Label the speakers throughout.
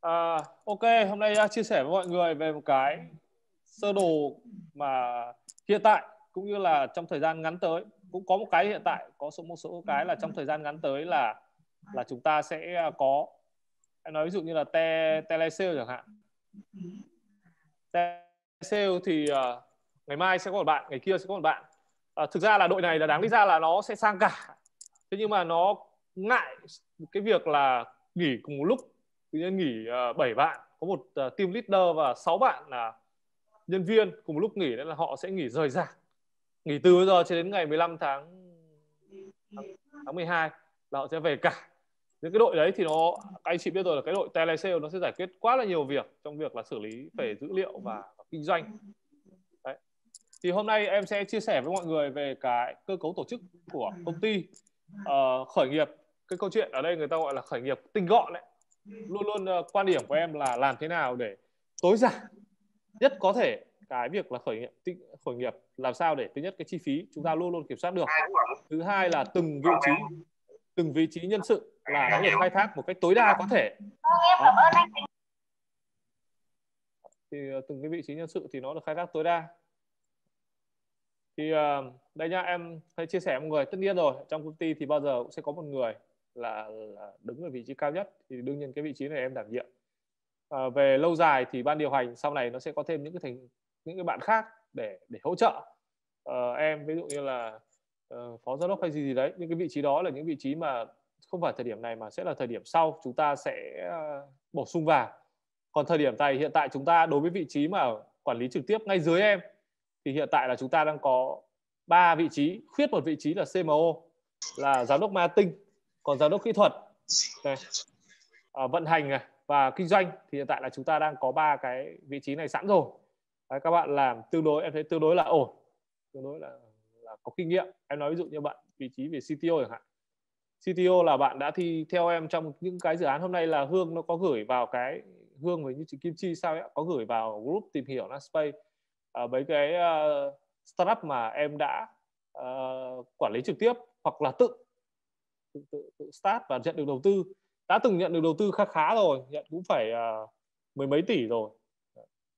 Speaker 1: À, ok, hôm nay chia sẻ với mọi người về một cái sơ đồ mà hiện tại cũng như là trong thời gian ngắn tới cũng có một cái hiện tại có số một số cái là trong thời gian ngắn tới là là chúng ta sẽ à, có em nói ví dụ như là te telesale chẳng hạn telesale thì uh, ngày mai sẽ có một bạn ngày kia sẽ có một bạn à, thực ra là đội này là đáng lý ra là nó sẽ sang cả thế nhưng mà nó ngại cái việc là nghỉ cùng một lúc tự nhiên nghỉ uh, à, 7 bạn có một uh, team leader và 6 bạn là nhân viên cùng lúc nghỉ nên là họ sẽ nghỉ rời rạc nghỉ từ bây giờ cho đến ngày 15 tháng tháng 12 là họ sẽ về cả những cái đội đấy thì nó anh chị biết rồi là cái đội telesale nó sẽ giải quyết quá là nhiều việc trong việc là xử lý về dữ liệu và, và kinh doanh đấy. thì hôm nay em sẽ chia sẻ với mọi người về cái cơ cấu tổ chức của công ty uh, khởi nghiệp cái câu chuyện ở đây người ta gọi là khởi nghiệp tinh gọn đấy luôn luôn ờ, quan điểm của em là làm thế nào để tối giản nhất có thể cái việc là khởi nghiệp khởi nghiệp làm sao để thứ nhất cái chi phí chúng ta luôn luôn kiểm soát được thứ hai là từng vị trí từng vị trí nhân sự là nó được khai thác một cách tối đa có thể vâng, Đó. thì ờ, từng cái vị trí nhân sự thì nó được khai thác tối đa thì ờ, đây nha em hãy chia sẻ một người tất nhiên rồi trong công ty thì bao giờ cũng sẽ có một người là, là đứng ở vị trí cao nhất thì đương nhiên cái vị trí này em đảm nhiệm à, về lâu dài thì ban điều hành sau này nó sẽ có thêm những cái thành những cái bạn khác để để hỗ trợ à, em ví dụ như là uh, phó giám đốc hay gì gì đấy những cái vị trí đó là những vị trí mà không phải thời điểm này mà sẽ là thời điểm sau chúng ta sẽ uh, bổ sung vào còn thời điểm này hiện tại chúng ta đối với vị trí mà quản lý trực tiếp ngay dưới em thì hiện tại là chúng ta đang có ba vị trí khuyết một vị trí là CMO là giám đốc marketing còn giám đốc kỹ thuật này, à, vận hành này và kinh doanh thì hiện tại là chúng ta đang có ba cái vị trí này sẵn rồi Đấy, các bạn làm tương đối em thấy tương đối là ổn tương đối là, là có kinh nghiệm em nói ví dụ như bạn vị trí về CTO chẳng hạn CTO là bạn đã thi theo em trong những cái dự án hôm nay là Hương nó có gửi vào cái Hương với như chị Kim Chi sao ấy có gửi vào group tìm hiểu Naspace à, ờ, mấy cái uh, startup mà em đã uh, quản lý trực tiếp hoặc là tự tự, tự, start và nhận được đầu tư đã từng nhận được đầu tư khá khá rồi nhận cũng phải uh, mười mấy tỷ rồi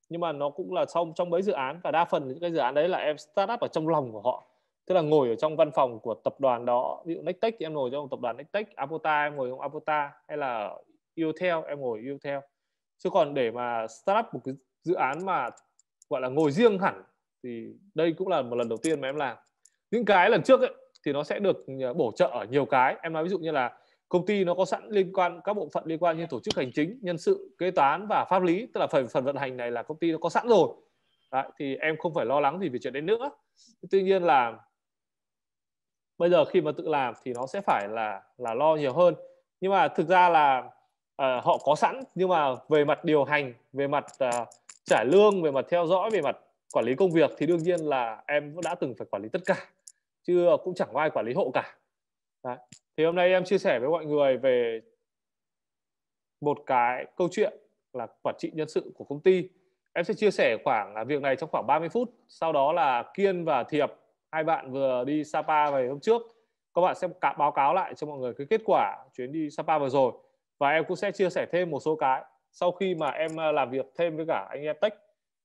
Speaker 1: nhưng mà nó cũng là xong trong mấy dự án và đa phần những cái dự án đấy là em start up ở trong lòng của họ tức là ngồi ở trong văn phòng của tập đoàn đó ví dụ Nextech em ngồi trong tập đoàn Nextech, Apota em ngồi trong Apota hay là Yotel em ngồi Yotel chứ còn để mà start up một cái dự án mà gọi là ngồi riêng hẳn thì đây cũng là một lần đầu tiên mà em làm những cái lần trước ấy thì nó sẽ được ờ, bổ trợ ở nhiều cái em nói ví dụ như là công ty nó có sẵn liên quan các bộ phận liên quan như tổ chức hành chính nhân sự kế toán và pháp lý tức là phần phần vận hành này là công ty nó có sẵn rồi Đấy, thì em không phải lo lắng gì về chuyện đấy nữa tuy nhiên là bây giờ khi mà tự làm thì nó sẽ phải là là lo nhiều hơn nhưng mà thực ra là uh, họ có sẵn nhưng mà về mặt điều hành về mặt uh, trả lương về mặt theo dõi về mặt quản lý công việc thì đương nhiên là em đã từng phải quản lý tất cả chứ cũng chẳng có ai quản lý hộ cả Đấy. thì hôm nay em chia sẻ với mọi người về một cái câu chuyện là quản trị nhân sự của công ty em sẽ chia sẻ khoảng à, việc này trong khoảng 30 phút sau đó là Kiên và Thiệp hai bạn vừa đi Sapa về hôm trước các bạn sẽ báo cáo lại cho mọi người cái kết quả chuyến đi Sapa vừa rồi và em cũng sẽ chia sẻ thêm một số cái sau khi mà em à, làm việc thêm với cả anh em tech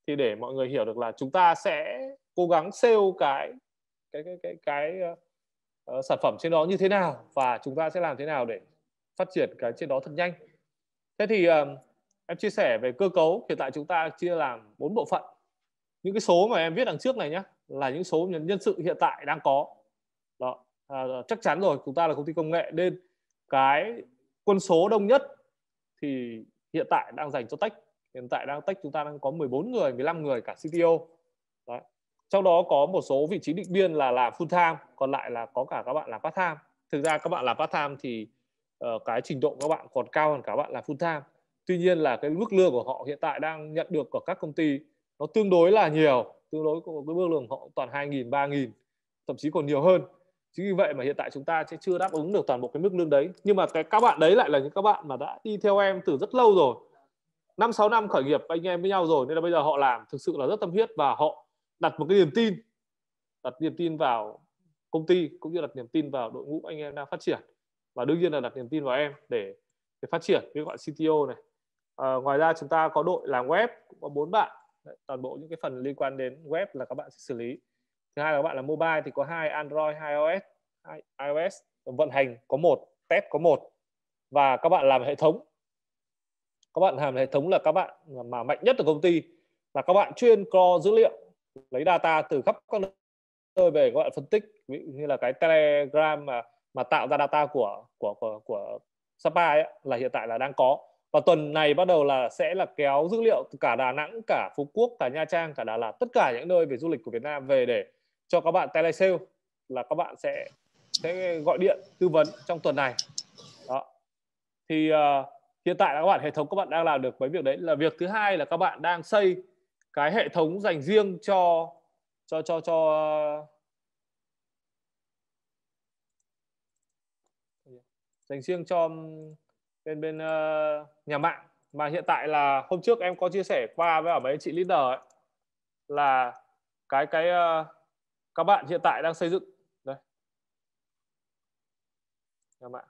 Speaker 1: thì để mọi người hiểu được là chúng ta sẽ cố gắng sale cái cái cái cái cái uh, sản phẩm trên đó như thế nào và chúng ta sẽ làm thế nào để phát triển cái trên đó thật nhanh thế thì uh, em chia sẻ về cơ cấu hiện tại chúng ta chia làm bốn bộ phận những cái số mà em viết đằng trước này nhé là những số nhân nhân sự hiện tại đang có đó à, chắc chắn rồi chúng ta là công ty công nghệ nên cái quân số đông nhất thì hiện tại đang dành cho tech hiện tại đang tech chúng ta đang có 14 người 15 người cả CTO Đấy trong đó có một số vị trí định biên là làm full time còn lại là có cả các bạn làm part time thực ra các bạn làm part time thì uh, cái trình độ các bạn còn cao hơn cả bạn làm full time tuy nhiên là cái mức lương của họ hiện tại đang nhận được của các công ty nó tương đối là nhiều tương đối có cái mức lương họ toàn 2 nghìn ba nghìn thậm chí còn nhiều hơn chính vì vậy mà hiện tại chúng ta sẽ chưa đáp ứng được toàn bộ cái mức lương đấy nhưng mà cái các bạn đấy lại là những các bạn mà đã đi theo em từ rất lâu rồi năm sáu năm khởi nghiệp anh em với nhau rồi nên là bây giờ họ làm thực sự là rất tâm huyết và họ đặt một cái niềm tin đặt niềm tin vào công ty cũng như đặt niềm tin vào đội ngũ anh em đang phát triển và đương nhiên là đặt niềm tin vào em để, để phát triển cái gọi CTO này à, ngoài ra chúng ta có đội làm web cũng có bốn bạn Đấy, toàn bộ những cái phần liên quan đến web là các bạn sẽ xử lý thứ hai là các bạn là mobile thì có hai Android hai iOS hai iOS vận hành có một test có một và các bạn làm hệ thống các bạn làm hệ thống là các bạn mà mạnh nhất ở công ty là các bạn chuyên crawl dữ liệu lấy data từ khắp các nơi về gọi phân tích như là cái telegram mà mà tạo ra data của của của, của Sapa ấy, là hiện tại là đang có và tuần này bắt đầu là sẽ là kéo dữ liệu từ cả Đà Nẵng, cả Phú Quốc, cả Nha Trang, cả Đà Lạt, tất cả những nơi về du lịch của Việt Nam về để cho các bạn telesale là các bạn sẽ sẽ gọi điện tư vấn trong tuần này. Đó. Thì uh, hiện tại là các bạn hệ thống các bạn đang làm được mấy việc đấy là việc thứ hai là các bạn đang xây cái hệ thống dành riêng cho cho cho cho dành riêng cho bên bên ờ, nhà mạng mà hiện tại là hôm trước em có chia sẻ qua với ở mấy chị leader ấy, là cái cái ờ, các bạn hiện tại đang xây dựng đây nhà mạng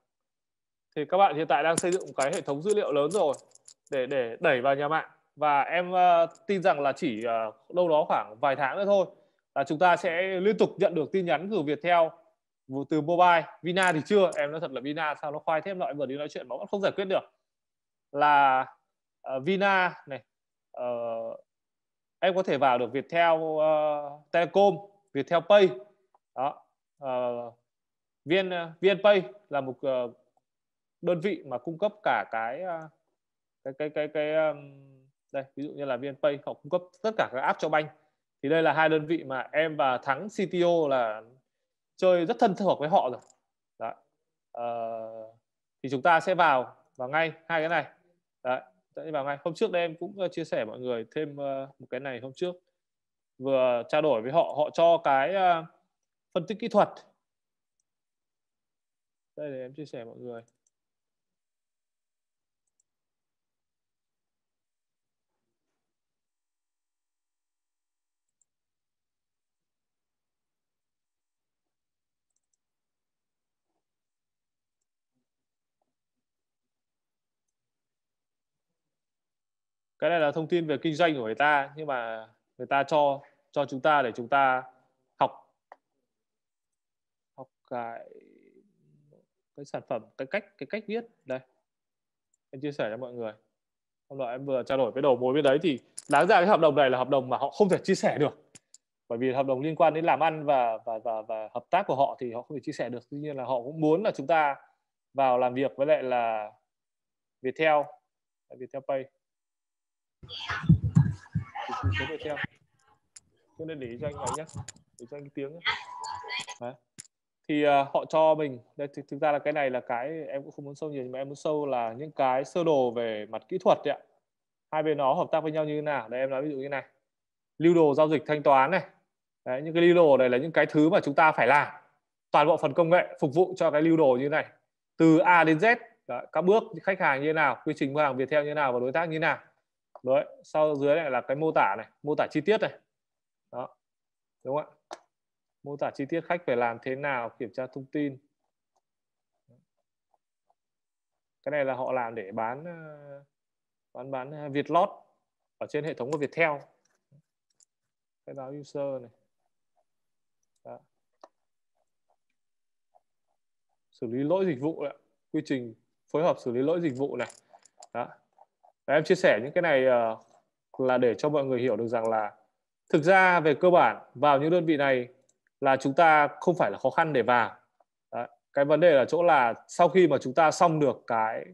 Speaker 1: thì các bạn hiện tại đang xây dựng cái hệ thống dữ liệu lớn rồi để để đẩy vào nhà mạng và em uh, tin rằng là chỉ uh, đâu đó khoảng vài tháng nữa thôi là chúng ta sẽ liên tục nhận được tin nhắn từ Viettel từ mobile Vina thì chưa em nói thật là Vina sao nó khoai thêm loại vừa đi nói chuyện mà vẫn không giải quyết được là uh, Vina này uh, em có thể vào được Viettel uh, Telecom Viettel Pay đó uh, VN VNPay là một uh, đơn vị mà cung cấp cả cái uh, cái cái cái cái um, đây ví dụ như là VNPay họ cung cấp tất cả các app cho banh thì đây là hai đơn vị mà em và thắng CTO là chơi rất thân thuộc với họ rồi Đấy. Uh, thì chúng ta sẽ vào vào ngay hai cái này Đấy. vào ngay hôm trước đây em cũng ờ, chia sẻ mọi người thêm ờ, một cái này hôm trước vừa trao đổi với họ họ cho cái phân tích kỹ thuật đây để em chia sẻ mọi người cái này là thông tin về kinh doanh của người ta nhưng mà người ta cho cho chúng ta để chúng ta học học cái cái sản phẩm cái cách cái cách viết đây em chia sẻ cho mọi người hôm nọ em vừa trao đổi với đầu mối bên đấy thì đáng ra cái hợp đồng này là hợp đồng mà họ không thể chia sẻ được bởi vì hợp đồng liên quan đến làm ăn và và và và hợp tác của họ thì họ không thể chia sẻ được tuy nhiên là họ cũng muốn là chúng ta vào làm việc với lại là Viettel Viettel Pay số tiếp theo cho nên để cho anh này nhé để cho anh cái tiếng nhé. Đấy. thì uh, họ cho mình đây thì, thực ra là cái này là cái em cũng không muốn sâu nhiều nhưng mà em muốn sâu là những cái sơ đồ về mặt kỹ thuật đấy ạ hai bên nó hợp tác với nhau như thế nào đây em nói ví dụ như này lưu đồ giao dịch thanh toán này đấy, những cái lưu đồ này là những cái thứ mà chúng ta phải làm toàn bộ phần công nghệ phục vụ cho cái lưu đồ như này từ A đến Z đấy, các bước khách hàng như thế nào quy trình mua hàng việt theo như thế nào và đối tác như thế nào đấy sau dưới này là cái mô tả này mô tả chi tiết này đó đúng không ạ mô tả chi tiết khách phải làm thế nào kiểm tra thông tin cái này là họ làm để bán ờ, bán bán ờ, Vietlot ở trên hệ thống của Viettel cái báo user này Đó. xử lý lỗi dịch vụ này. quy trình phối hợp xử lý lỗi dịch vụ này Đó. Và em chia sẻ những cái này uh, là để cho mọi người hiểu được rằng là thực ra về cơ bản vào những đơn vị này là chúng ta không phải là khó khăn để vào. Đấy. Cái vấn đề là chỗ là sau khi mà chúng ta xong được cái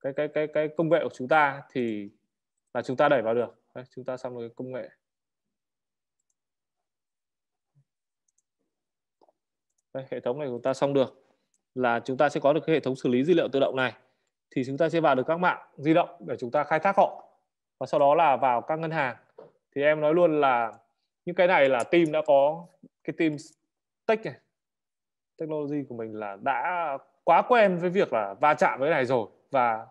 Speaker 1: cái cái cái cái công nghệ của chúng ta thì là chúng ta đẩy vào được. Đấy, chúng ta xong được cái công nghệ. Đây, hệ thống này chúng ta xong được là chúng ta sẽ có được cái hệ thống xử lý dữ liệu tự động này thì chúng ta sẽ vào được các mạng di động để chúng ta khai thác họ và sau đó là vào các ngân hàng thì em nói luôn là những cái này là team đã có cái team tech này technology của mình là đã quá quen với việc là va chạm với cái này rồi và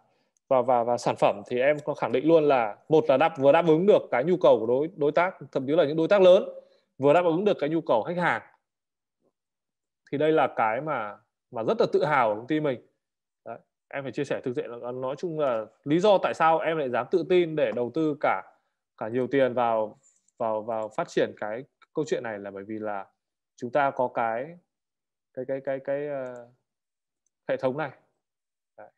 Speaker 1: và và và sản phẩm thì em có khẳng định luôn là một là đáp vừa đáp ứng được cái nhu cầu của đối đối tác thậm chí là những đối tác lớn vừa đáp ứng được cái nhu cầu khách hàng thì đây là cái mà mà rất là tự hào của công ty mình em phải chia sẻ thực sự là nói chung là lý do tại sao em lại dám tự tin để đầu tư cả cả nhiều tiền vào vào vào phát triển cái câu chuyện này là bởi vì là chúng ta có cái cái cái cái cái uh, hệ thống này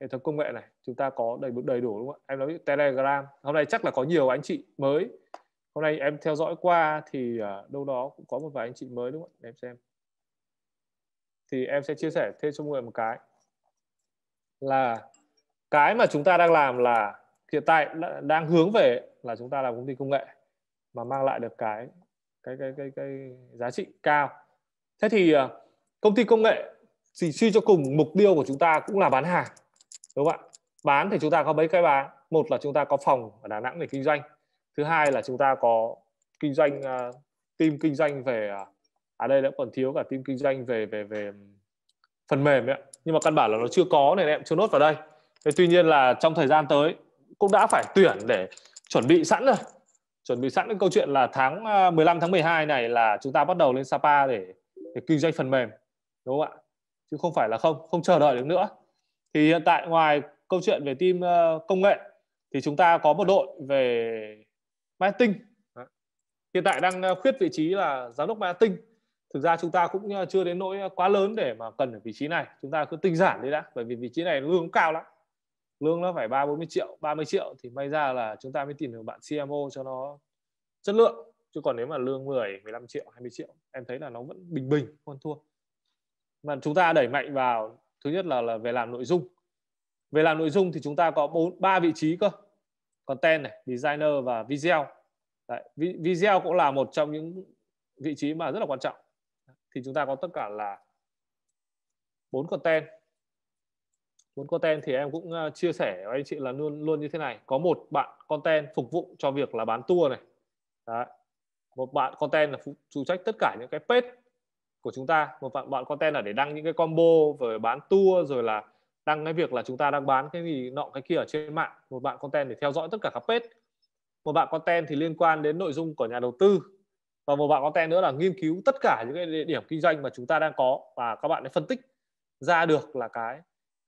Speaker 1: hệ thống công nghệ này chúng ta có đầy đầy đủ đúng không em nói telegram hôm nay chắc là có nhiều anh chị mới hôm nay em theo dõi qua thì ờ, đâu đó cũng có một vài anh chị mới đúng không em xem thì em sẽ chia sẻ thêm cho mọi người một cái là cái mà chúng ta đang làm là hiện tại đang hướng về là chúng ta làm công ty công nghệ mà mang lại được cái cái cái cái cái giá trị cao thế thì ờ, công ty công nghệ thì suy cho cùng mục tiêu của chúng ta cũng là bán hàng đúng không ạ bán thì chúng ta có mấy cái bán một là chúng ta có phòng ở đà nẵng để kinh doanh thứ hai là chúng ta có kinh doanh uh, team kinh doanh về ở ờ, à đây đã còn thiếu cả team kinh doanh về về về phần mềm ấy nhưng mà căn bản là nó chưa có nên em chưa nốt vào đây thế tuy nhiên là trong thời gian tới cũng đã phải tuyển để chuẩn bị sẵn rồi chuẩn bị sẵn cái câu chuyện là tháng 15 à, tháng 12 này là chúng ta bắt đầu lên Sapa để, để kinh doanh phần mềm đúng không ạ chứ không phải là không không chờ đợi được nữa thì hiện tại ngoài câu chuyện về team ờ, công nghệ thì chúng ta có một đội về marketing hiện tại đang ờ, khuyết vị trí là giám đốc marketing thực ra chúng ta cũng ờ, chưa đến nỗi quá lớn để mà cần ở vị trí này chúng ta cứ tinh giản đi đã bởi vì vị trí này lương cũng cao lắm lương nó phải ba bốn mươi triệu 30 triệu thì may ra là chúng ta mới tìm được bạn CMO cho nó chất lượng chứ còn nếu mà lương 10 15 triệu 20 triệu em thấy là nó vẫn bình bình hơn thua mà chúng ta đẩy mạnh vào thứ nhất là, là về làm nội dung về làm nội dung thì chúng ta có bốn ba vị trí cơ content này designer và video Đấy, video cũng là một trong những vị trí mà rất là quan trọng thì chúng ta có tất cả là bốn content bốn content thì em cũng ờ, chia sẻ với anh chị là luôn luôn như thế này có một bạn content phục vụ cho việc là bán tour này Đấy. một bạn content là phụ, phụ trách tất cả những cái page của chúng ta một bạn bạn content là để đăng những cái combo rồi bán tour rồi là đăng cái việc là chúng ta đang bán cái gì nọ cái kia ở trên mạng một bạn content để theo dõi tất cả các page một bạn content thì liên quan đến nội dung của nhà đầu tư và một bạn có tên nữa là nghiên cứu tất cả những cái địa điểm kinh doanh mà chúng ta đang có và các bạn ấy phân tích ra được là cái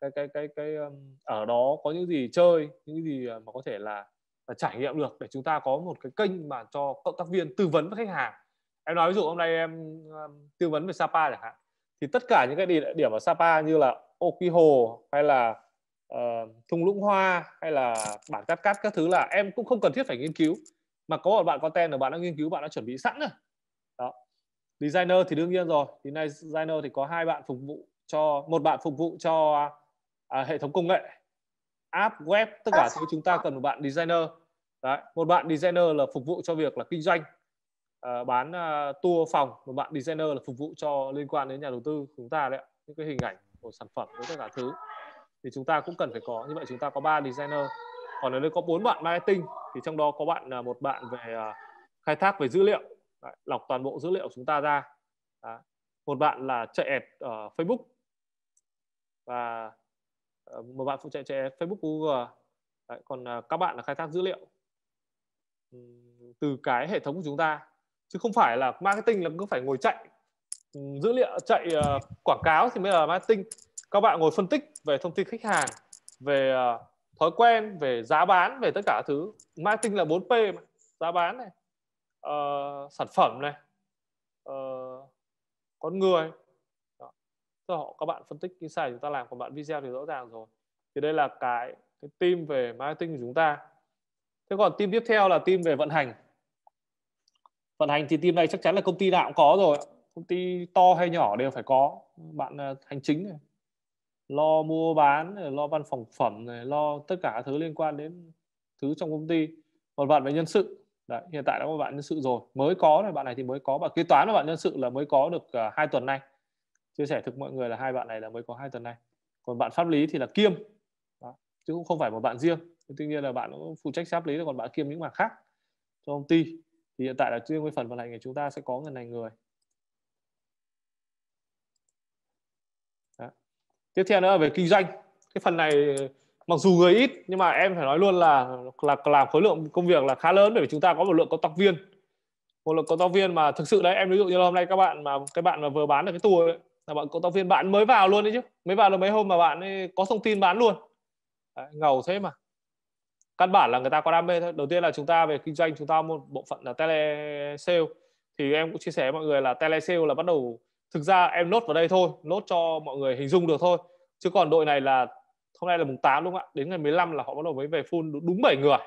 Speaker 1: cái cái cái cái um, ở đó có những gì chơi những gì à, mà có thể là, là trải nghiệm được để chúng ta có một cái kênh mà cho cộng tác viên tư vấn với khách hàng em nói ví dụ hôm nay em um, tư vấn về Sapa chẳng hạn thì tất cả những cái địa điểm ở Sapa như là oki hồ hay là uh, thung lũng hoa hay là bản cát cát các thứ là em cũng không cần thiết phải nghiên cứu mà có một bạn content là bạn đã nghiên cứu bạn đã chuẩn bị sẵn rồi đó designer thì đương nhiên rồi thì nay designer thì có hai bạn phục vụ cho một bạn phục vụ cho à, hệ thống công nghệ app web tất cả ờ. thứ chúng ta cần một bạn designer Đấy, một bạn designer là phục vụ cho việc là kinh doanh à, bán à, tour phòng một bạn designer là phục vụ cho liên quan đến nhà đầu tư chúng ta đấy những cái hình ảnh của sản phẩm với tất cả thứ thì chúng ta cũng cần phải có như vậy chúng ta có ba designer còn ở đây có bốn bạn marketing thì trong đó có bạn à, một bạn về à, khai thác về dữ liệu Đấy, lọc toàn bộ dữ liệu chúng ta ra Đấy. một bạn là chạy ad ở Facebook và ờ, một bạn phụ trách chạy ad Facebook Google Đấy, còn à, các bạn là khai thác dữ liệu từ cái hệ thống của chúng ta chứ không phải là marketing là cứ phải ngồi chạy dữ liệu chạy ờ, quảng cáo thì mới là marketing các bạn ngồi phân tích về thông tin khách hàng về ờ, thói quen về giá bán về tất cả thứ marketing là 4P mà giá bán này uh, sản phẩm này uh, con người Đó. họ các bạn phân tích insight chúng ta làm còn bạn video thì rõ ràng rồi thì đây là cái cái team về marketing của chúng ta thế còn team tiếp theo là team về vận hành vận hành thì team này chắc chắn là công ty nào cũng có rồi công ty to hay nhỏ đều phải có bạn ờ, hành chính này lo mua bán lo văn phòng phẩm này lo tất cả thứ liên quan đến thứ trong công ty Một bạn về nhân sự Đấy, hiện tại đã có bạn nhân sự rồi mới có này bạn này thì mới có bạn kế toán và bạn nhân sự là mới có được uh, hai tuần nay chia sẻ thực mọi người là hai bạn này là mới có hai tuần nay còn bạn pháp lý thì là kiêm Đó. chứ cũng không phải một bạn riêng tuy nhiên là bạn cũng phụ trách pháp lý còn bạn kiêm những mảng khác cho công ty thì hiện tại là riêng với phần vận hành thì chúng ta sẽ có người này người tiếp theo nữa là về kinh doanh cái phần này mặc dù người ít nhưng mà em phải nói luôn là là làm khối lượng công việc là khá lớn bởi vì chúng ta có một lượng cộng tác viên một lượng cộng tác viên mà thực sự đấy em ví dụ như là hôm nay các bạn mà cái bạn mà vừa bán được cái tour ấy, là bạn cộng tác viên bạn mới vào luôn đấy chứ mới vào được mấy hôm mà bạn ấy có thông tin bán luôn đấy, ngầu thế mà căn bản là người ta có đam mê thôi đầu tiên là chúng ta về kinh doanh chúng ta một bộ phận là tele sale thì em cũng chia sẻ với mọi người là tele sale là bắt đầu thực ra em nốt vào đây thôi nốt cho mọi người hình dung được thôi chứ còn đội này là hôm nay là mùng 8 đúng không ạ đến ngày 15 là họ bắt đầu mới về full đúng 7 người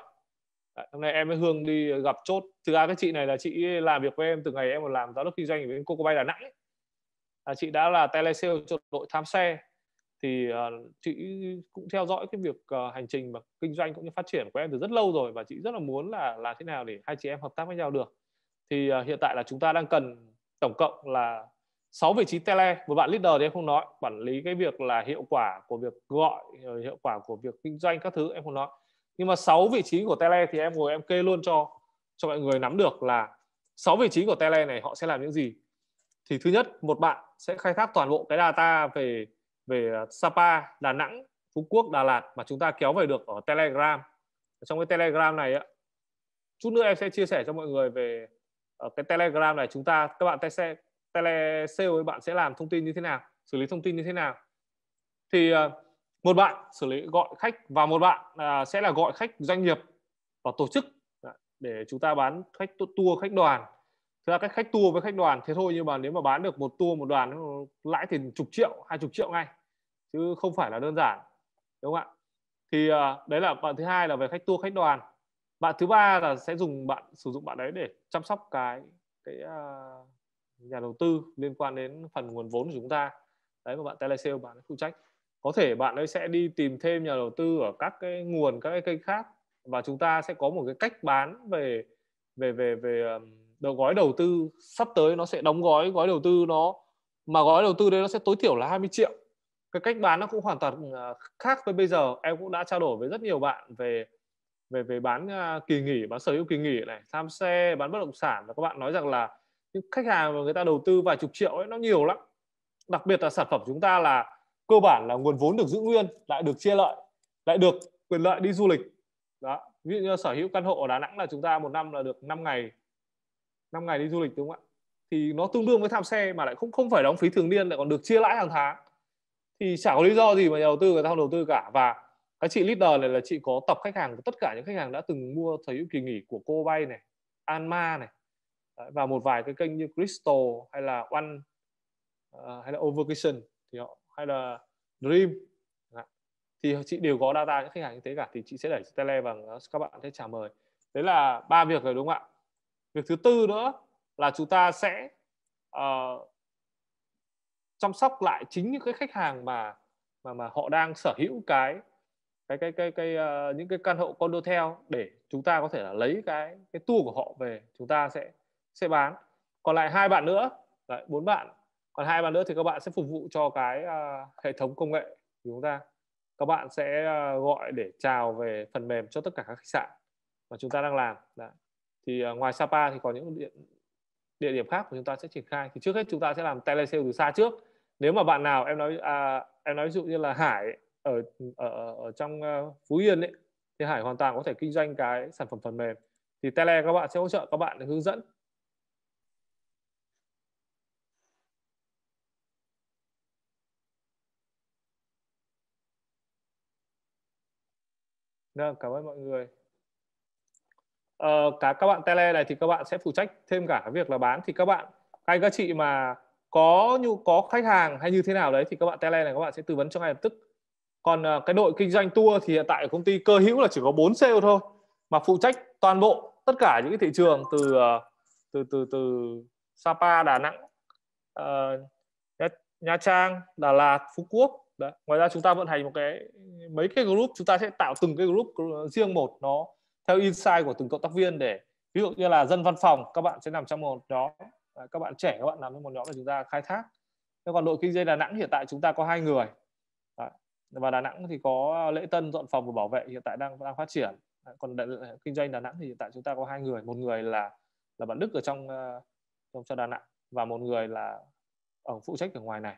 Speaker 1: Đấy, hôm nay em với Hương đi gặp chốt thực ra cái chị này là chị làm việc với em từ ngày em còn làm giáo đốc kinh doanh với cô bay Đà Nẵng là chị đã là tele sale cho đội tham xe thì uh, chị cũng theo dõi cái việc uh, hành trình và kinh doanh cũng như phát triển của em từ rất lâu rồi và chị rất là muốn là làm thế nào để hai chị em hợp tác với nhau được thì uh, hiện tại là chúng ta đang cần tổng cộng là sáu vị trí tele một bạn leader thì em không nói quản lý cái việc là hiệu quả của việc gọi ờ, hiệu quả của việc kinh doanh các thứ em không nói nhưng mà sáu vị trí của tele thì em ngồi em kê luôn cho cho mọi người nắm được là sáu vị trí của tele này họ sẽ làm những gì thì thứ nhất một bạn sẽ khai thác toàn bộ cái data về về ờ, Sapa, Đà Nẵng, Phú Quốc, Đà Lạt mà chúng ta kéo về được ở Telegram. Trong cái Telegram này á, chút nữa em sẽ chia sẻ cho mọi người về ờ, cái Telegram này chúng ta các bạn sẽ tele sale ấy bạn sẽ làm thông tin như thế nào xử lý thông tin như thế nào thì ờ, một bạn xử lý gọi khách và một bạn à, sẽ là gọi khách doanh nghiệp và tổ chức à, để chúng ta bán khách tour khách đoàn thực ra các khách tour với khách đoàn thế thôi nhưng mà nếu mà bán được một tour một đoàn lãi thì chục triệu hai chục triệu ngay chứ không phải là đơn giản đúng không ạ thì ờ, đấy là bạn thứ hai là về khách tour khách đoàn bạn thứ ba là sẽ dùng bạn sử dụng bạn đấy để chăm sóc cái cái uh, nhà đầu tư liên quan đến phần nguồn vốn của chúng ta đấy mà bạn telesale bạn phụ trách có thể bạn ấy sẽ đi tìm thêm nhà đầu tư ở các cái nguồn các cái kênh khác và chúng ta sẽ có một cái cách bán về về về về đầu gói đầu tư sắp tới nó sẽ đóng gói gói đầu tư nó mà gói đầu tư đấy nó sẽ tối thiểu là 20 triệu cái cách bán nó cũng hoàn toàn à, khác với bây giờ em cũng đã trao đổi với rất nhiều bạn về về về bán à, kỳ nghỉ bán sở hữu kỳ nghỉ này tham xe bán bất động sản và các bạn nói rằng là nhưng khách hàng mà người ta đầu tư vài chục triệu ấy nó nhiều lắm đặc biệt là sản phẩm chúng ta là cơ bản là nguồn vốn được giữ nguyên lại được chia lợi lại được quyền lợi đi du lịch đó ví dụ như sở hữu căn hộ ở Đà Nẵng là chúng ta một năm là được 5 ngày 5 ngày đi du lịch đúng không ạ thì nó tương đương với tham xe mà lại không không phải đóng phí thường niên lại còn được chia lãi hàng tháng thì chả có lý do gì mà nhà đầu tư người ta không đầu tư cả và cái chị leader này là chị có tập khách hàng tất cả những khách hàng đã từng mua sở hữu kỳ nghỉ của cô bay này Alma này và một vài cái kênh như Crystal hay là One uh, hay là Overcation thì họ hay là Dream dạ. thì chị đều có data những khách hàng như thế cả thì chị sẽ đẩy tele và ờ, các bạn sẽ chào mời đấy là ba việc rồi đúng không ạ việc thứ tư nữa là chúng ta sẽ uh, chăm sóc lại chính những cái khách hàng mà mà mà họ đang sở hữu cái cái cái cái cái uh, những cái căn hộ condo theo để chúng ta có thể là lấy cái cái tour của họ về chúng ta sẽ sẽ bán còn lại hai bạn nữa đấy, bốn bạn còn hai bạn nữa thì các bạn sẽ phục vụ cho cái uh, hệ thống công nghệ của chúng ta các bạn sẽ uh, gọi để chào về phần mềm cho tất cả các khách sạn mà chúng ta đang làm đấy. thì uh, ngoài Sapa thì có những địa, địa điểm khác của chúng ta sẽ triển khai thì trước hết chúng ta sẽ làm tele sale từ xa trước nếu mà bạn nào em nói à, em nói ví dụ như là Hải ở ở, ở trong uh, Phú Yên ấy, thì Hải hoàn toàn có thể kinh doanh cái sản phẩm phần mềm thì tele các bạn sẽ hỗ trợ các bạn hướng dẫn Vâng, cảm ơn mọi người. Ờ, cả các bạn tele này thì các bạn sẽ phụ trách thêm cả việc là bán thì các bạn các các chị mà có nhu có khách hàng hay như thế nào đấy thì các bạn tele này các bạn sẽ tư vấn cho ngay lập tức. Còn ờ, cái đội kinh doanh tour thì hiện tại ở công ty cơ hữu là chỉ có 4 sale thôi mà phụ trách toàn bộ tất cả những cái thị trường từ ờ, từ từ từ Sapa, Đà Nẵng, uh, Nha Trang, Đà Lạt, Phú Quốc đấy ngoài ra chúng ta vận hành một cái mấy cái group chúng ta sẽ tạo từng cái group riêng một nó theo insight của từng cộng tác viên để ví dụ như là dân văn phòng các bạn sẽ nằm trong một nhóm à, các bạn trẻ các bạn nằm trong một nhóm để chúng ta khai thác thế còn đội kinh doanh đà nẵng hiện tại chúng ta có hai người đấy. và đà nẵng thì có lễ tân dọn phòng và bảo vệ hiện tại đang đang phát triển đấy. còn đại, kinh doanh đà nẵng thì hiện tại chúng ta có hai người một người là là bạn đức ở trong ờ, trong cho đà nẵng và một người là ở phụ trách ở ngoài này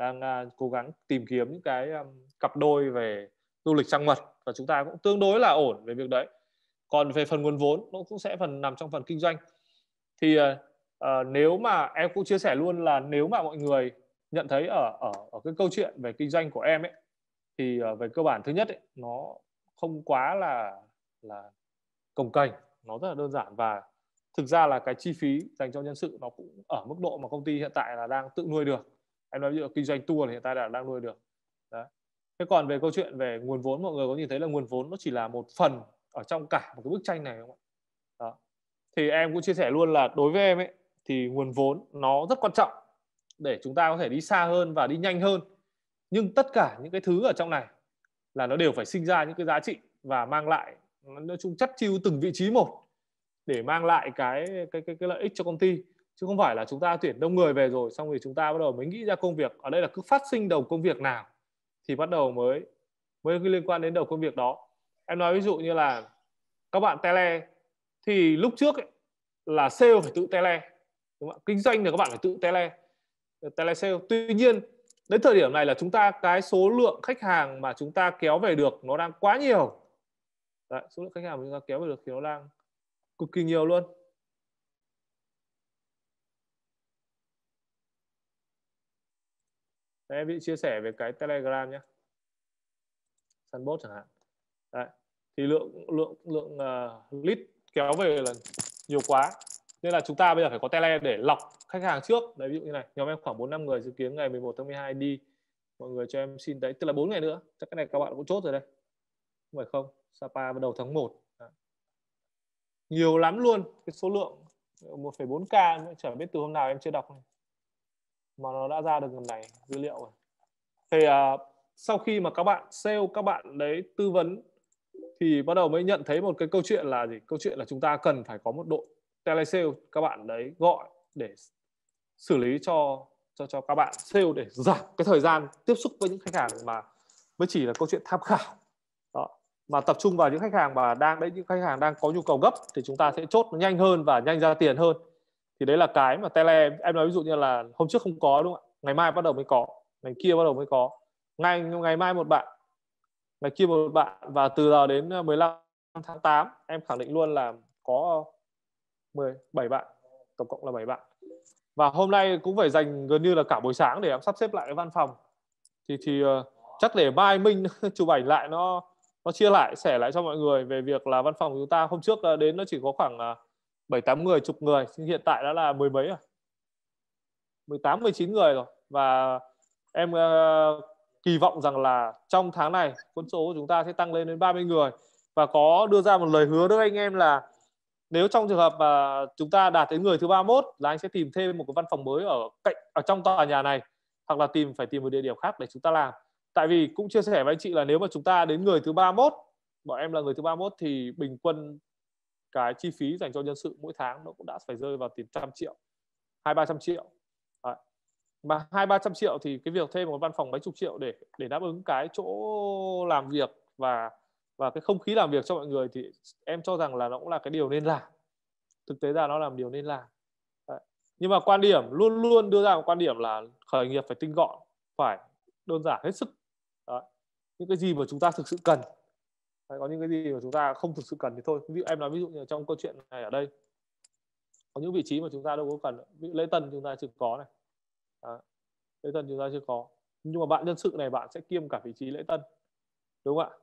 Speaker 1: đang uh, cố gắng tìm kiếm những cái um, cặp đôi về du lịch trăng mật và chúng ta cũng tương đối là ổn về việc đấy còn về phần nguồn vốn nó cũng sẽ phần nằm trong phần kinh doanh thì uh, nếu mà em cũng chia sẻ luôn là nếu mà mọi người nhận thấy ở ở ở cái câu chuyện về kinh doanh của em ấy thì uh, về cơ bản thứ nhất ấy, nó không quá là là cồng kềnh nó rất là đơn giản và thực ra là cái chi phí dành cho nhân sự nó cũng ở mức độ mà công ty hiện tại là đang tự nuôi được em nói ví dụ kinh doanh tour thì hiện tại đã đang nuôi được đấy thế còn về câu chuyện về nguồn vốn mọi người có nhìn thấy là nguồn vốn nó chỉ là một phần ở trong cả một cái bức tranh này không ạ đó. thì em cũng chia sẻ luôn là đối với em ấy thì nguồn vốn nó rất quan trọng để chúng ta có thể đi xa hơn và đi nhanh hơn nhưng tất cả những cái thứ ở trong này là nó đều phải sinh ra những cái giá trị và mang lại nói chung chắt chiu từng vị trí một để mang lại cái cái cái, cái lợi ích cho công ty chứ không phải là chúng ta tuyển đông người về rồi xong rồi chúng ta bắt đầu mới nghĩ ra công việc ở đây là cứ phát sinh đầu công việc nào thì bắt đầu mới mới liên quan đến đầu công việc đó em nói ví dụ như là các bạn tele thì lúc trước ấy, là sale phải tự tele đúng không? kinh doanh thì các bạn phải tự tele tele sale tuy nhiên đến thời điểm này là chúng ta cái số lượng khách hàng mà chúng ta kéo về được nó đang quá nhiều Đấy, số lượng khách hàng mà chúng ta kéo về được thì nó đang cực kỳ nhiều luôn Đấy, em bị chia sẻ về cái Telegram nhé Sunbot chẳng hạn Đấy. thì lượng lượng lượng uh, lead kéo về là nhiều quá nên là chúng ta bây giờ phải có tele để lọc khách hàng trước đấy ví dụ như này nhóm em khoảng 4 năm người dự kiến ngày 11 tháng 12 đi mọi người cho em xin đấy tức là 4 ngày nữa chắc cái này các bạn cũng chốt rồi đây không phải không Sapa vào đầu tháng 1 đấy. nhiều lắm luôn cái số lượng 1,4k chẳng biết từ hôm nào em chưa đọc này mà nó đã ra được lần này dữ liệu rồi thì à, sau khi mà các bạn sale các bạn đấy tư vấn thì bắt đầu mới nhận thấy một cái câu chuyện là gì câu chuyện là chúng ta cần phải có một đội tele sale các bạn đấy gọi để xử lý cho cho cho các bạn sale để giảm cái thời gian tiếp xúc với những khách hàng mà mới chỉ là câu chuyện tham khảo đó. mà tập trung vào những khách hàng mà đang đấy những khách hàng đang có nhu cầu gấp thì chúng ta sẽ chốt nó nhanh hơn và nhanh ra tiền hơn thì đấy là cái mà tele em nói ví dụ như là hôm trước không có đúng không ạ ngày mai bắt đầu mới có ngày kia bắt đầu mới có ngày ngày mai một bạn ngày kia một bạn và từ giờ đến 15 ờ, tháng 8 em khẳng định luôn là có 17 bạn tổng cộng là 7 bạn và hôm nay cũng phải dành gần như là cả buổi sáng để em sắp xếp lại cái văn phòng thì thì ờ, chắc để mai minh chụp ảnh lại nó nó chia lại sẻ lại cho mọi người về việc là văn phòng của chúng ta hôm trước ờ, đến nó chỉ có khoảng bảy tám người, chục người, hiện tại đã là mười mấy rồi. mười tám mười chín người rồi và em uh, kỳ vọng rằng là trong tháng này quân số của chúng ta sẽ tăng lên đến 30 người và có đưa ra một lời hứa đối với anh em là nếu trong trường hợp mà chúng ta đạt đến người thứ 31 là anh sẽ tìm thêm một cái văn phòng mới ở cạnh ở trong tòa nhà này hoặc là tìm phải tìm một địa điểm khác để chúng ta làm. Tại vì cũng chia sẻ với anh chị là nếu mà chúng ta đến người thứ 31 bọn em là người thứ 31 thì bình quân cái chi phí dành cho nhân sự mỗi tháng nó cũng đã phải rơi vào tiền trăm triệu hai ba trăm triệu Đấy. mà hai ba trăm triệu thì cái việc thêm một văn phòng mấy chục triệu để để đáp ứng cái chỗ làm việc và và cái không khí làm việc cho mọi người thì em cho rằng là nó cũng là cái điều nên làm thực tế ra nó làm điều nên làm Đấy. nhưng mà quan điểm luôn luôn đưa ra một quan điểm là khởi nghiệp phải tinh gọn phải đơn giản hết sức Đấy. những cái gì mà chúng ta thực sự cần Đấy, có những cái gì mà chúng ta không thực sự cần thì thôi ví dụ em nói ví dụ như trong câu chuyện này ở đây có những vị trí mà chúng ta đâu có cần ví dụ lễ tân chúng ta chưa có này à, lễ tân chúng ta chưa có nhưng mà bạn nhân sự này bạn sẽ kiêm cả vị trí lễ tân đúng không ạ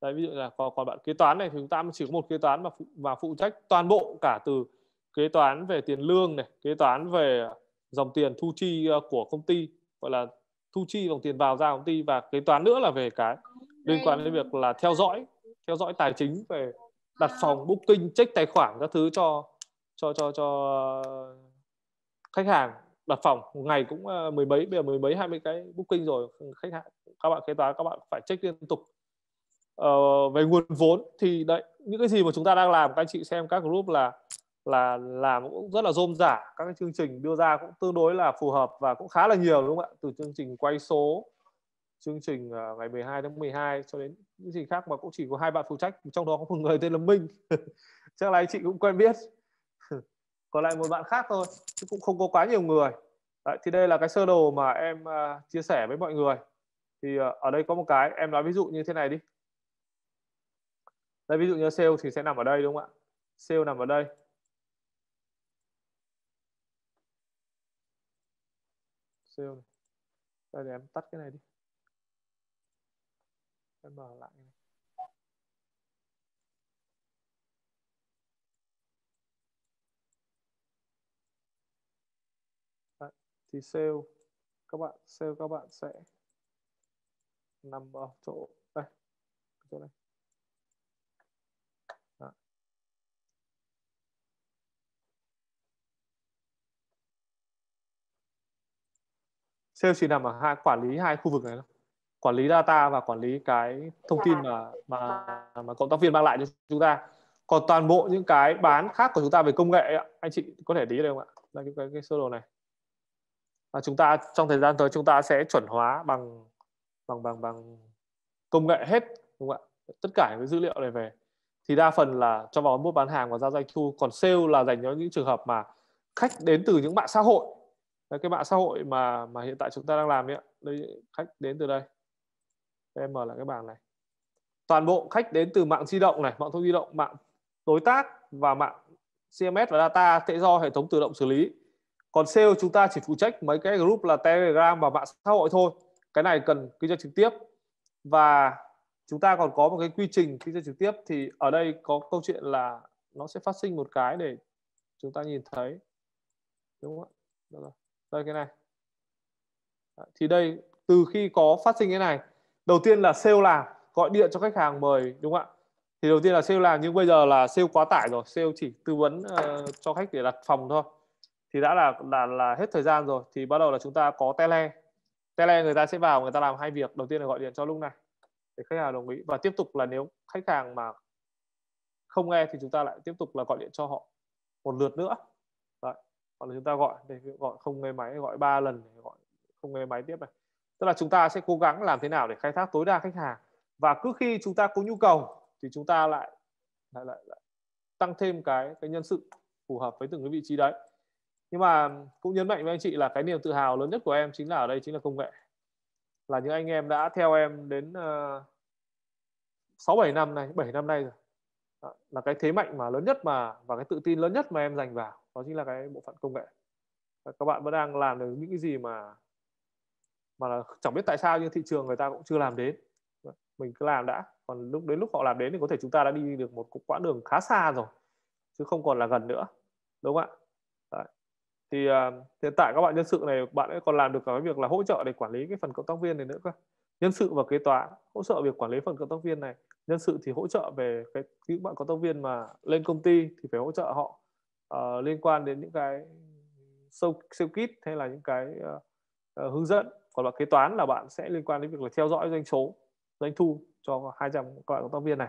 Speaker 1: Đấy, ví dụ là còn, còn bạn kế toán này thì chúng ta chỉ có một kế toán mà phụ, mà phụ trách toàn bộ cả từ kế toán về tiền lương này kế toán về dòng tiền thu chi ờ, của công ty gọi là thu chi dòng tiền vào ra công ty và kế toán nữa là về cái liên quan đến việc là theo dõi theo dõi tài chính về đặt à. phòng booking check tài khoản các thứ cho cho cho cho ờ, khách hàng đặt phòng một ngày cũng ờ, mười mấy bây giờ mười mấy hai mươi cái booking rồi khách hàng các bạn kế toán các bạn phải check liên tục ờ, về nguồn vốn thì đấy những cái gì mà chúng ta đang làm các anh chị xem các group là là làm cũng rất là rôm rả các cái chương trình đưa ra cũng tương đối là phù hợp và cũng khá là nhiều đúng không ạ từ chương trình quay số chương trình uh, ngày 12 tháng 12 cho đến những gì khác mà cũng chỉ có hai bạn phụ trách trong đó có một người tên là Minh chắc là anh chị cũng quen biết còn lại một bạn khác thôi chứ cũng không có quá nhiều người Đấy, thì đây là cái sơ đồ mà em uh, chia sẻ với mọi người thì uh, ở đây có một cái em nói ví dụ như thế này đi đây ví dụ như sale thì sẽ nằm ở đây đúng không ạ sale nằm ở đây sale đây để em tắt cái này đi tôi mở lại này. Đấy, thì sale các bạn sale các bạn sẽ nằm ở chỗ đây chỗ này sale chỉ nằm ở hai quản lý hai khu vực này thôi quản lý data và quản lý cái thông tin mà mà mà cộng tác viên mang lại cho chúng ta còn toàn bộ những cái bán khác của chúng ta về công nghệ anh chị có thể lý đây không ạ là cái, cái, cái sơ đồ này và chúng ta trong thời gian tới chúng ta sẽ chuẩn hóa bằng bằng bằng bằng công nghệ hết đúng không ạ tất cả những dữ liệu này về thì đa phần là trong vòng mốt bán hàng và giao doanh thu còn sale là dành cho những trường hợp mà khách đến từ những mạng xã hội Đấy, cái mạng xã hội mà mà hiện tại chúng ta đang làm ấy đây khách đến từ đây em là cái bảng này toàn bộ khách đến từ mạng di động này mạng thông di động mạng đối tác và mạng CMS và data sẽ do hệ thống tự động xử lý còn sale chúng ta chỉ phụ trách mấy cái group là Telegram và mạng xã hội thôi cái này cần kinh doanh trực tiếp và chúng ta còn có một cái quy trình kinh doanh trực tiếp thì ở đây có câu chuyện là nó sẽ phát sinh một cái để chúng ta nhìn thấy đúng không ạ đây cái này thì đây từ khi có phát sinh cái này đầu tiên là sale làm gọi điện cho khách hàng mời đúng không ạ thì đầu tiên là sale làm nhưng bây giờ là sale quá tải rồi sale chỉ tư vấn uh, cho khách để đặt phòng thôi thì đã là là là hết thời gian rồi thì bắt đầu là chúng ta có tele tele người ta sẽ vào người ta làm hai việc đầu tiên là gọi điện cho lúc này để khách hàng đồng ý và tiếp tục là nếu khách hàng mà không nghe thì chúng ta lại tiếp tục là gọi điện cho họ một lượt nữa Đấy. hoặc là chúng ta gọi để gọi không nghe máy gọi ba lần gọi không nghe máy tiếp này tức là chúng ta sẽ cố gắng làm thế nào để khai thác tối đa khách hàng và cứ khi chúng ta có nhu cầu thì chúng ta lại lại, lại, lại tăng thêm cái cái nhân sự phù hợp với từng cái vị trí đấy nhưng mà cũng nhấn mạnh với anh chị là cái niềm tự hào lớn nhất của em chính là ở đây chính là công nghệ là những anh em đã theo em đến ờ, sáu uh, bảy năm nay bảy năm nay rồi đó, là cái thế mạnh mà lớn nhất mà và cái tự tin lớn nhất mà em dành vào đó chính là cái bộ phận công nghệ các bạn vẫn đang làm được những cái gì mà mà là chẳng biết tại sao nhưng thị trường người ta cũng chưa làm đến vâng, mình cứ làm đã còn lúc đến lúc họ làm đến thì có thể chúng ta đã đi được một quãng đường khá xa rồi chứ không còn là gần nữa đúng không ạ Đấy. thì uh, hiện tại các bạn nhân sự này bạn ấy còn làm được cả cái việc là hỗ trợ để quản lý cái phần cộng tác viên này nữa cơ nhân sự và kế toán hỗ trợ việc quản lý phần cộng tác viên này nhân sự thì hỗ trợ về cái những bạn cộng tác viên mà lên công ty thì phải hỗ trợ họ uh, liên quan đến những cái sâu siêu kit hay là những cái uh, uh, hướng dẫn còn bạn kế toán là bạn sẽ liên quan đến việc là theo dõi doanh số doanh thu cho 200 các bạn công tác viên này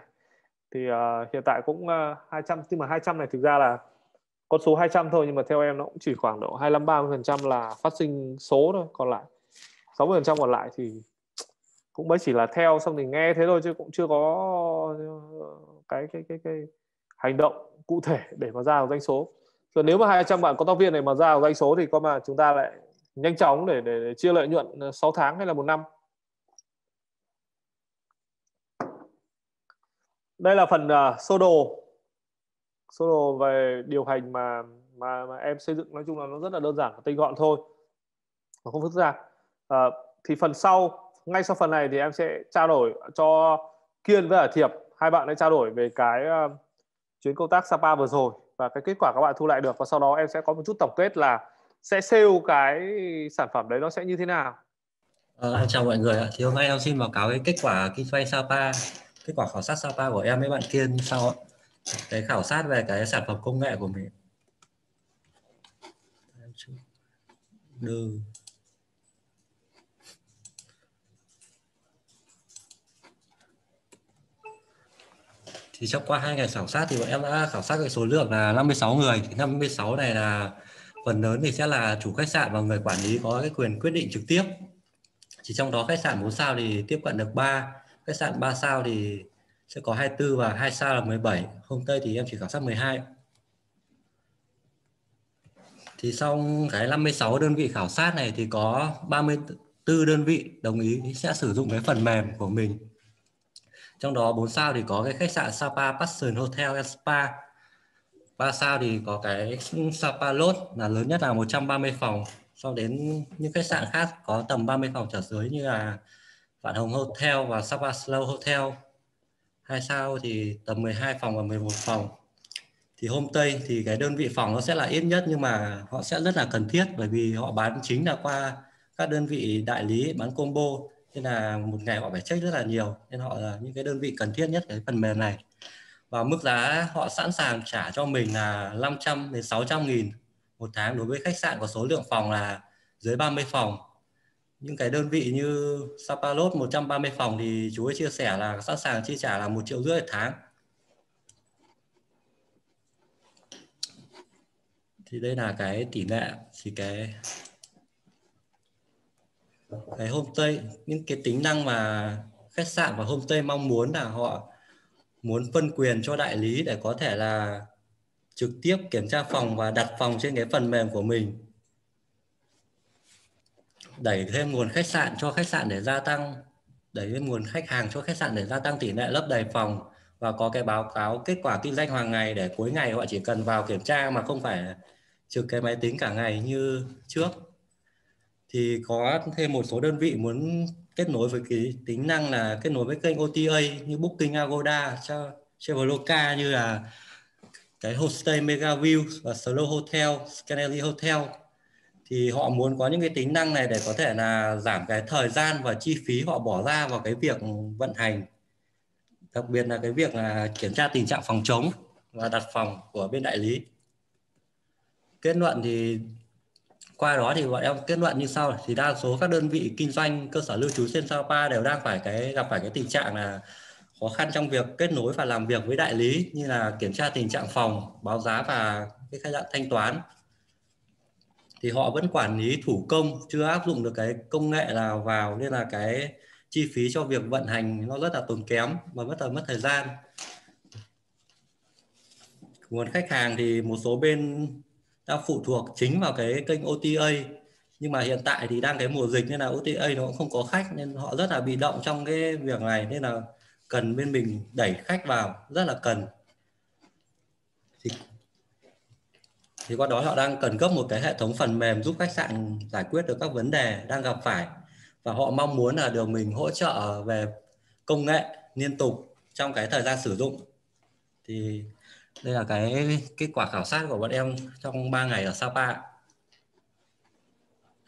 Speaker 1: thì uh, hiện tại cũng uh, ờ, 200 nhưng mà 200 này thực ra là con số 200 thôi nhưng mà theo em nó cũng chỉ khoảng độ 25 30 phần trăm là phát sinh số thôi còn lại 60 phần trăm còn lại thì cũng mới chỉ là theo xong thì nghe thế thôi chứ cũng chưa có ờ, cái cái cái cái hành động cụ thể để mà ra được doanh số rồi nếu mà 200 bạn có tác viên này mà ra được doanh số thì có mà chúng ta lại nhanh chóng để, để, để chia lợi nhuận 6 ờ, tháng hay là một năm đây là phần uh, sơ đồ sơ đồ về điều hành mà mà, mà em xây dựng nói chung là nó rất là đơn giản và tinh gọn thôi nó không phức tạp à, thì phần sau ngay sau phần này thì em sẽ trao đổi cho kiên với ở thiệp hai bạn đã trao đổi về cái uh, chuyến công tác sapa vừa rồi và cái kết quả các bạn thu lại được và sau đó em sẽ có một chút tổng kết là sẽ sale cái sản phẩm đấy nó sẽ như thế nào
Speaker 2: à, chào mọi người thì hôm nay em xin báo cáo cái kết quả Kitway Sapa kết quả khảo sát Sapa của em với bạn Kiên sau cái khảo sát về cái sản phẩm công nghệ của mình Được. thì trong qua hai ngày khảo sát thì bọn em đã khảo sát cái số lượng là 56 người thì 56 này là phần lớn thì sẽ là chủ khách sạn và người quản lý có cái quyền quyết định trực tiếp chỉ trong đó khách sạn 4 sao thì tiếp cận được 3 khách sạn 3 sao thì sẽ có 24 và 2 sao là 17 homestay thì em chỉ khảo sát 12 thì xong cái 56 đơn vị khảo sát này thì có 34 đơn vị đồng ý sẽ sử dụng cái phần mềm của mình trong đó 4 sao thì có cái khách sạn Sapa Passion Hotel and Spa ba sao thì có cái Sapa Lot là lớn nhất là 130 phòng sau đến những khách sạn khác có tầm 30 phòng trở dưới như là Vạn Hồng Hotel và Sapa Slow Hotel hai sao thì tầm 12 phòng và 11 phòng thì hôm tây thì cái đơn vị phòng nó sẽ là ít nhất nhưng mà họ sẽ rất là cần thiết bởi vì họ bán chính là qua các đơn vị đại lý bán combo nên là một ngày họ phải check rất là nhiều nên họ là những cái đơn vị cần thiết nhất cái phần mềm này và mức giá họ sẵn sàng trả cho mình là 500 đến 600 nghìn một tháng đối với khách sạn có số lượng phòng là dưới 30 phòng những cái đơn vị như Sapalot 130 phòng thì chú ấy chia sẻ là sẵn sàng chi trả là một triệu rưỡi tháng thì đây là cái tỷ lệ thì cái cái homestay những cái tính năng mà khách sạn và homestay mong muốn là họ muốn phân quyền cho đại lý để có thể là trực tiếp kiểm tra phòng và đặt phòng trên cái phần mềm của mình đẩy thêm nguồn khách sạn cho khách sạn để gia tăng đẩy thêm nguồn khách hàng cho khách sạn để gia tăng tỷ lệ lấp đầy phòng và có cái báo cáo kết quả kinh doanh hàng ngày để cuối ngày họ chỉ cần vào kiểm tra mà không phải trực cái máy tính cả ngày như trước thì có thêm một số đơn vị muốn kết nối với cái tính năng là kết nối với kênh OTA như Booking, Agoda, cho Traveloka như là cái Hostel Mega View và Slow Hotel, Scanelli Hotel thì họ muốn có những cái tính năng này để có thể là giảm cái thời gian và chi phí họ bỏ ra vào cái việc vận hành đặc biệt là cái việc là kiểm tra tình trạng phòng chống và đặt phòng của bên đại lý kết luận thì qua đó thì bọn em kết luận như sau thì đa số các đơn vị kinh doanh cơ sở lưu trú trên Sapa đều đang phải cái gặp phải cái tình trạng là khó khăn trong việc kết nối và làm việc với đại lý như là kiểm tra tình trạng phòng, báo giá và cái khai sạn thanh toán. Thì họ vẫn quản lý thủ công chưa áp dụng được cái công nghệ nào vào nên là cái chi phí cho việc vận hành nó rất là tốn kém và rất là mất thời gian. Nguồn khách hàng thì một số bên đang phụ thuộc chính vào cái kênh OTA nhưng mà hiện tại thì đang cái mùa dịch nên là OTA nó cũng không có khách nên họ rất là bị động trong cái việc này nên là cần bên mình đẩy khách vào rất là cần thì, thì qua đó họ đang cần gấp một cái hệ thống phần mềm giúp khách sạn giải quyết được các vấn đề đang gặp phải và họ mong muốn là được mình hỗ trợ về công nghệ liên tục trong cái thời gian sử dụng thì đây là cái kết quả khảo sát của bọn em trong 3 ngày ở Sapa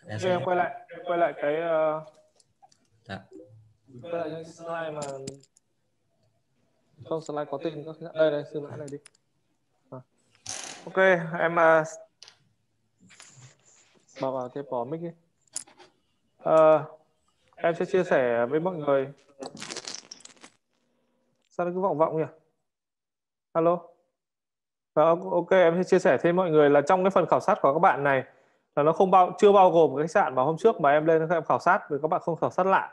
Speaker 1: em, sẽ... em quay lại em quay lại cái uh... dạ. quay lại những slide mà không slide có tên các đây đây xin lỗi này đi à. ok em uh... bảo vào cái bỏ mic đi uh, em sẽ chia sẻ với mọi người sao nó cứ vọng vọng nhỉ alo và vâng, ok em sẽ chia sẻ thêm mọi người là trong cái phần khảo sát của các bạn này là nó không bao chưa bao gồm cái khách sạn mà hôm trước mà em lên em khảo sát thì các bạn không khảo sát lại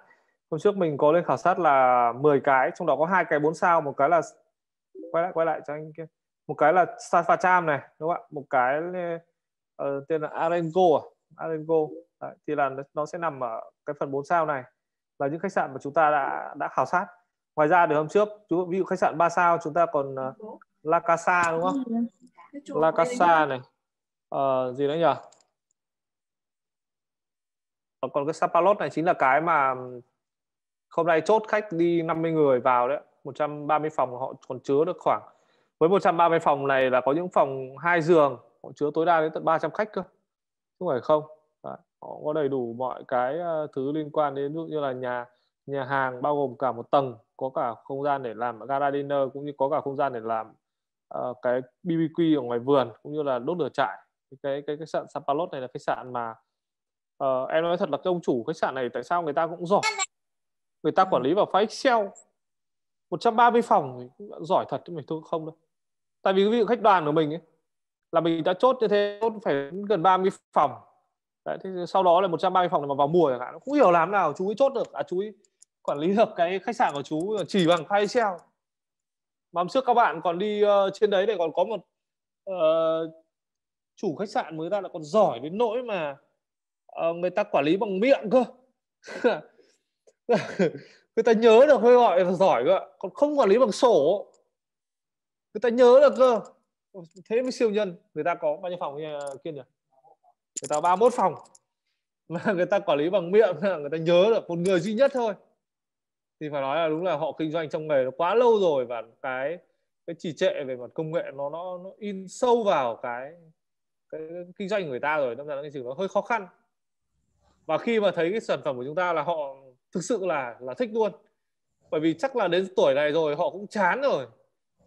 Speaker 1: hôm trước mình có lên khảo sát là 10 cái trong đó có hai cái 4 sao một cái là quay lại quay lại cho anh kia một cái là Safa Cham này đúng không ạ một cái uh, tên là Arengo à Arengo Đấy, thì là nó sẽ nằm ở cái phần 4 sao này là những khách sạn mà chúng ta đã đã khảo sát ngoài ra thì hôm trước ví dụ khách sạn 3 sao chúng ta còn uh, La Casa đúng không? Ừ. La Casa này. Ờ, gì nữa nhỉ? Ờ, còn cái Sapalot này chính là cái mà hôm nay chốt khách đi 50 người vào đấy. 130 phòng họ còn chứa được khoảng với 130 phòng này là có những phòng hai giường họ chứa tối đa đến tận 300 khách cơ chứ phải không Đấy, họ có đầy đủ mọi cái ờ, thứ liên quan đến ví dụ như là nhà nhà hàng bao gồm cả một tầng có cả không gian để làm gara dinner cũng như có cả không gian để làm Ờ, cái BBQ ở ngoài vườn cũng như là đốt lửa trại cái cái khách sạn Sapalot này là khách sạn mà uh, em nói thật là cái ông chủ khách sạn này tại sao người ta cũng giỏi người ta quản lý vào file Excel 130 phòng giỏi thật chứ mình thôi không đâu tại vì ví dụ khách đoàn của mình ấy, là mình đã chốt như thế chốt phải gần 30 phòng Đấy, thế sau đó là 130 phòng mà vào mùa chẳng hạn không hiểu làm nào chú ấy chốt được à chú ấy quản lý được cái khách sạn của chú chỉ bằng file Excel mà hôm trước các bạn còn đi uh, trên đấy này còn có một uh, chủ khách sạn mới ra là còn giỏi đến nỗi mà uh, người ta quản lý bằng miệng cơ người ta nhớ được hơi gọi là giỏi cơ còn không quản lý bằng sổ người ta nhớ được cơ thế mới siêu nhân người ta có bao nhiêu phòng kia, kia nhỉ người ta 31 phòng mà người ta quản lý bằng miệng người ta nhớ được một người duy nhất thôi thì phải nói là đúng là họ kinh doanh trong nghề nó quá lâu rồi và cái cái trì trệ về mặt công nghệ nó nó nó in sâu vào cái cái kinh doanh của người ta rồi nên là cái trường nó hơi khó khăn và khi mà thấy cái sản phẩm của chúng ta là họ thực sự là là thích luôn bởi vì chắc là đến tuổi này rồi họ cũng chán rồi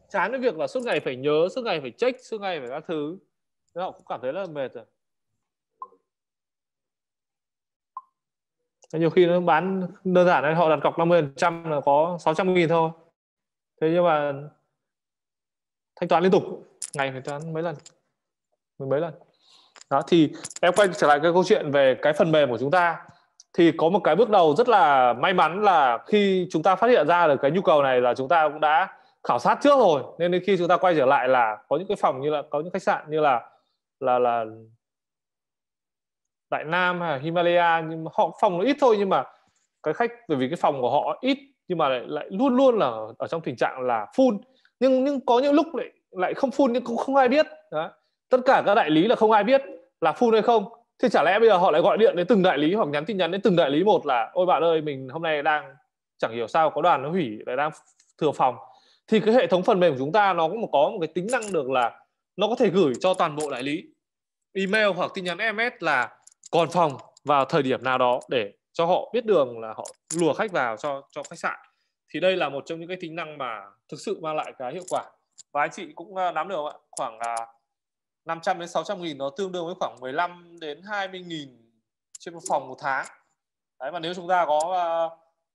Speaker 1: chán cái việc là suốt ngày phải nhớ suốt ngày phải check suốt ngày phải các thứ nên họ cũng cảm thấy là mệt rồi nhiều khi nó bán đơn giản là họ đặt cọc 50 phần trăm là có 600 nghìn thôi thế nhưng mà thanh toán liên tục ngày phải toán mấy lần mười mấy lần đó thì em quay trở lại cái câu chuyện về cái phần mềm của chúng ta thì có một cái bước đầu rất là may mắn là khi chúng ta phát hiện ra được cái nhu cầu này là chúng ta cũng đã khảo sát trước rồi nên khi chúng ta quay trở lại là có những cái phòng như là có những khách sạn như là là là Đại Nam hay là Himalaya nhưng mà họ phòng nó ít thôi nhưng mà cái khách bởi vì cái phòng của họ ít nhưng mà lại, lại luôn luôn là ở trong tình trạng là full nhưng nhưng có những lúc lại lại không full nhưng cũng không ai biết Đó. tất cả các đại lý là không ai biết là full hay không thì chả lẽ bây giờ họ lại gọi điện đến từng đại lý hoặc nhắn tin nhắn đến từng đại lý một là ôi bạn ơi mình hôm nay đang chẳng hiểu sao có đoàn nó hủy lại đang thừa phòng thì cái hệ thống phần mềm của chúng ta nó cũng có một cái tính năng được là nó có thể gửi cho toàn bộ đại lý email hoặc tin nhắn sms là còn phòng vào thời điểm nào đó để cho họ biết đường là họ lùa khách vào cho cho khách sạn thì đây là một trong những cái tính năng mà thực sự mang lại cái hiệu quả và anh chị cũng à, nắm được không ạ khoảng 500 à, đến 600 nghìn nó tương đương với khoảng 15 đến 20 nghìn trên một phòng một tháng đấy mà nếu chúng ta có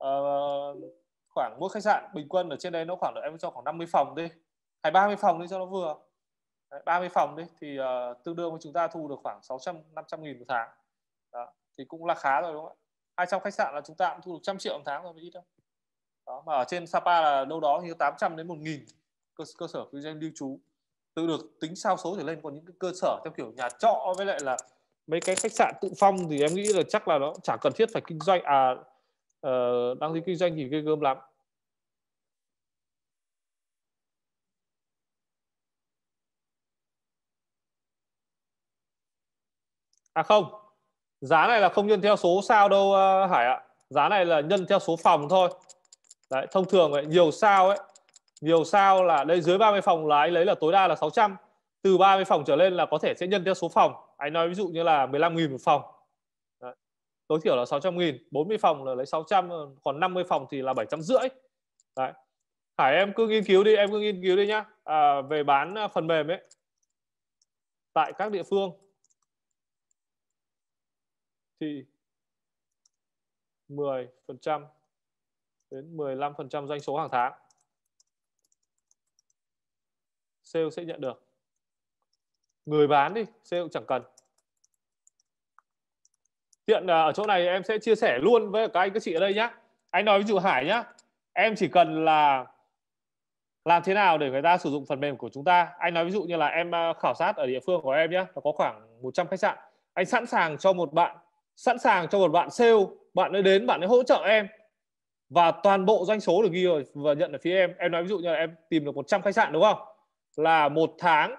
Speaker 1: uh, uh, khoảng mỗi khách sạn bình quân ở trên đấy nó khoảng là em cho khoảng 50 phòng đi hay 30 phòng đi cho nó vừa đấy, 30 phòng đi thì uh, tương đương với chúng ta thu được khoảng 600 500 nghìn một tháng đó. thì cũng là khá rồi đúng không ạ hai trong khách sạn là chúng ta cũng thu được trăm triệu một tháng rồi mới ít đâu đó mà ở trên Sapa là đâu đó thì 800 đến 1 nghìn cơ, cơ sở kinh doanh lưu trú tự được tính sao số trở lên còn những cái cơ sở theo kiểu nhà trọ với lại là mấy cái khách sạn tự phong thì em nghĩ là chắc là nó chả cần thiết phải kinh doanh à uh, ờ, đăng ký kinh doanh thì ghê gớm lắm à không giá này là không nhân theo số sao đâu ờ, Hải ạ giá này là nhân theo số phòng thôi đấy thông thường vậy nhiều sao ấy nhiều sao là đây dưới 30 phòng là anh lấy là tối đa là 600 từ 30 phòng trở lên là có thể sẽ nhân theo số phòng anh nói ví dụ như là 15.000 một phòng đấy. tối thiểu là 600.000 40 phòng là lấy 600 ờ, còn 50 phòng thì là 750 đấy Hải em cứ nghiên cứu đi em cứ nghiên cứu đi nhá à, về bán ờ, phần mềm ấy tại các địa phương thì 10% đến 15% doanh số hàng tháng sale sẽ nhận được người bán đi sale cũng chẳng cần tiện à, ở chỗ này em sẽ chia sẻ luôn với các anh các chị ở đây nhé anh nói với dụ hải nhá em chỉ cần là làm thế nào để người ta sử dụng phần mềm của chúng ta anh nói ví dụ như là em à, khảo sát ở địa phương của em nhé có khoảng 100 khách sạn anh sẵn sàng cho một bạn sẵn sàng cho một bạn sale bạn ấy đến bạn ấy hỗ trợ em và toàn bộ doanh số được ghi rồi và nhận ở phía em em nói ví dụ như là em tìm được 100 khách sạn đúng không là một tháng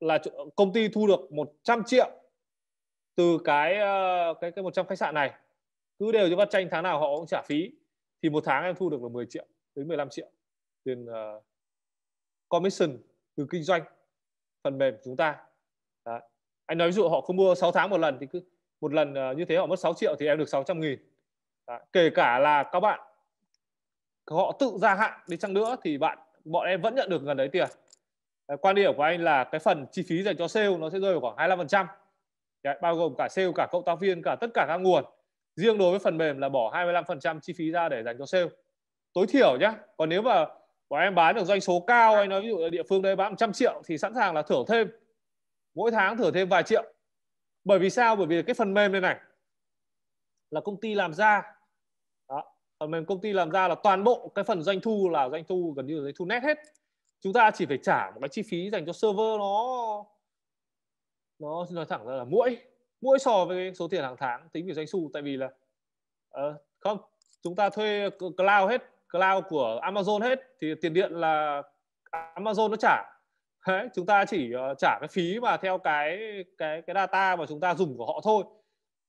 Speaker 1: là công ty thu được 100 triệu từ cái ờ, cái cái 100 khách sạn này cứ đều như bắt tranh tháng nào họ cũng trả phí thì một tháng em thu được là 10 triệu đến 15 triệu tiền uh, commission từ kinh doanh phần mềm của chúng ta Đấy. anh nói ví dụ họ không mua 6 tháng một lần thì cứ một lần ờ, như thế họ mất 6 triệu thì em được 600 nghìn Đấy. kể cả là các bạn họ tự gia hạn đi chăng nữa thì bạn bọn em vẫn nhận được gần đấy tiền Đấy, quan điểm của anh là cái phần chi phí dành cho sale nó sẽ rơi vào khoảng 25% trăm bao gồm cả sale cả cộng tác viên cả tất cả các nguồn riêng đối với phần mềm là bỏ 25% chi phí ra để dành cho sale tối thiểu nhá còn nếu mà bọn em bán được doanh số cao anh nói ví dụ là địa phương đây bán 100 triệu thì sẵn sàng là thưởng thêm mỗi tháng thưởng thêm vài triệu bởi vì sao bởi vì cái phần mềm này này là công ty làm ra đó. phần mềm công ty làm ra là toàn bộ cái phần doanh thu là doanh thu gần như là doanh thu net hết chúng ta chỉ phải trả một cái chi phí dành cho server nó nó nói thẳng ra là mỗi mỗi so với số tiền hàng tháng tính về doanh thu tại vì là uh, không chúng ta thuê cloud hết cloud của Amazon hết thì tiền điện là Amazon nó trả Đấy, chúng ta chỉ ờ, trả cái phí mà theo cái cái cái data mà chúng ta dùng của họ thôi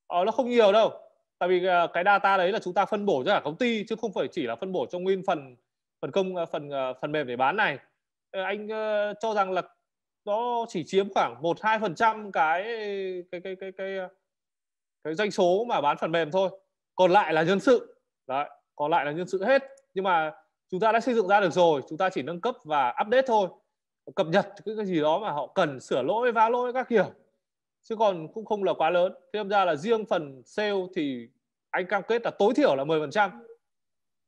Speaker 1: ờ, nó không nhiều đâu tại vì ờ, cái data đấy là chúng ta phân bổ cho cả công ty chứ không phải chỉ là phân bổ cho nguyên phần phần công ờ, phần phần mềm để bán này anh cho rằng là nó chỉ chiếm khoảng một hai phần trăm cái cái cái cái cái cái doanh số mà bán phần mềm thôi còn lại là nhân sự đấy còn lại là nhân sự hết nhưng mà chúng ta đã xây dựng ra được rồi chúng ta chỉ nâng cấp và update thôi cập nhật cái gì đó mà họ cần sửa lỗi vá lỗi các kiểu chứ còn cũng không là quá lớn thế ra là riêng phần sale thì anh cam kết là tối thiểu là 10% phần trăm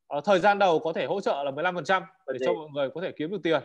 Speaker 1: ờ, thời gian đầu có thể hỗ trợ là 15% để cho mọi người có thể kiếm được tiền